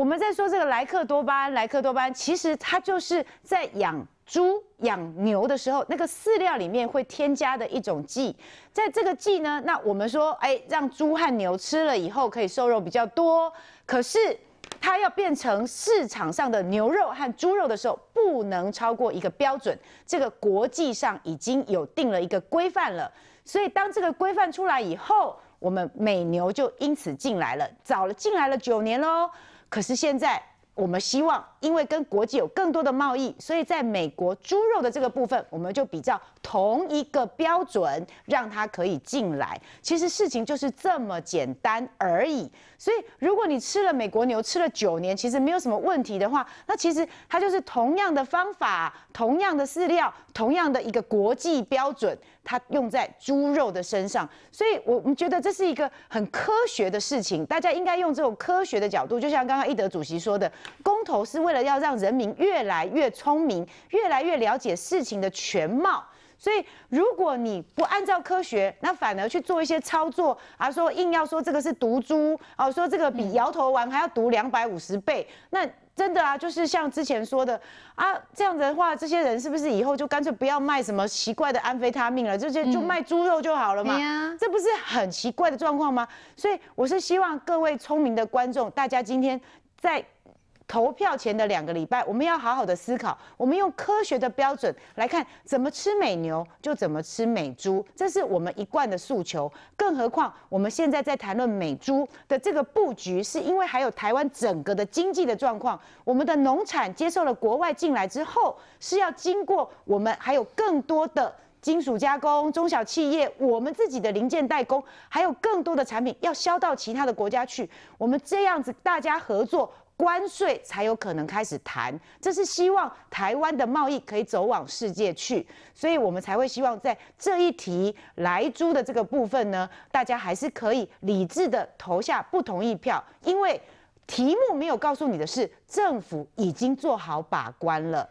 我们在说这个莱克多巴胺，莱克多巴胺其实它就是在养猪、养牛的时候，那个饲料里面会添加的一种剂。在这个剂呢，那我们说，哎，让猪和牛吃了以后可以瘦肉比较多。可是它要变成市场上的牛肉和猪肉的时候，不能超过一个标准。这个国际上已经有定了一个规范了。所以当这个规范出来以后，我们美牛就因此进来了，早了进来了九年喽。可是现在。我们希望，因为跟国际有更多的贸易，所以在美国猪肉的这个部分，我们就比较同一个标准，让它可以进来。其实事情就是这么简单而已。所以，如果你吃了美国牛吃了九年，其实没有什么问题的话，那其实它就是同样的方法、同样的饲料、同样的一个国际标准，它用在猪肉的身上。所以我们觉得这是一个很科学的事情，大家应该用这种科学的角度，就像刚刚一德主席说的。公投是为了要让人民越来越聪明，越来越了解事情的全貌。所以，如果你不按照科学，那反而去做一些操作，啊，说硬要说这个是毒猪，啊，说这个比摇头丸还要毒两百五十倍，那真的啊，就是像之前说的，啊，这样子的话，这些人是不是以后就干脆不要卖什么奇怪的安非他命了，这些就卖猪肉就好了嘛？这不是很奇怪的状况吗？所以，我是希望各位聪明的观众，大家今天在。投票前的两个礼拜，我们要好好的思考。我们用科学的标准来看，怎么吃美牛就怎么吃美猪，这是我们一贯的诉求。更何况，我们现在在谈论美猪的这个布局，是因为还有台湾整个的经济的状况。我们的农产接受了国外进来之后，是要经过我们还有更多的金属加工、中小企业，我们自己的零件代工，还有更多的产品要销到其他的国家去。我们这样子大家合作。关税才有可能开始谈，这是希望台湾的贸易可以走往世界去，所以我们才会希望在这一题来租的这个部分呢，大家还是可以理智的投下不同意票，因为题目没有告诉你的是政府已经做好把关了。